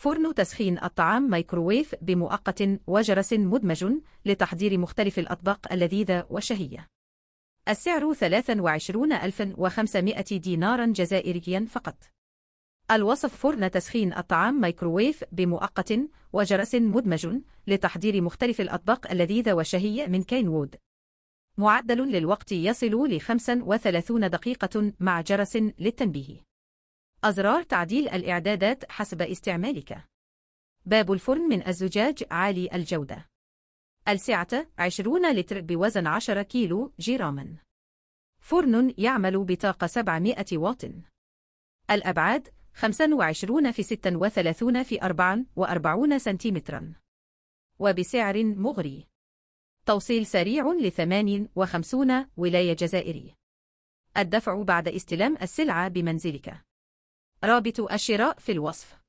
فرن تسخين الطعام مايكروويف بمؤقت وجرس مدمج لتحضير مختلف الأطباق اللذيذة والشهية. السعر 23500 دينارا جزائريا فقط. الوصف فرن تسخين الطعام مايكروويف بمؤقت وجرس مدمج لتحضير مختلف الأطباق اللذيذة والشهية من كينوود. معدل للوقت يصل ل 35 دقيقة مع جرس للتنبيه. أزرار تعديل الإعدادات حسب استعمالك. باب الفرن من الزجاج عالي الجودة. السعة 20 لتر بوزن 10 كيلو جراما. فرن يعمل بطاقة 700 واط. الأبعاد 25 في 36 في 44 سنتيمترا. وبسعر مغري. توصيل سريع ل 58 ولاية جزائري. الدفع بعد استلام السلعة بمنزلك. رابط الشراء في الوصف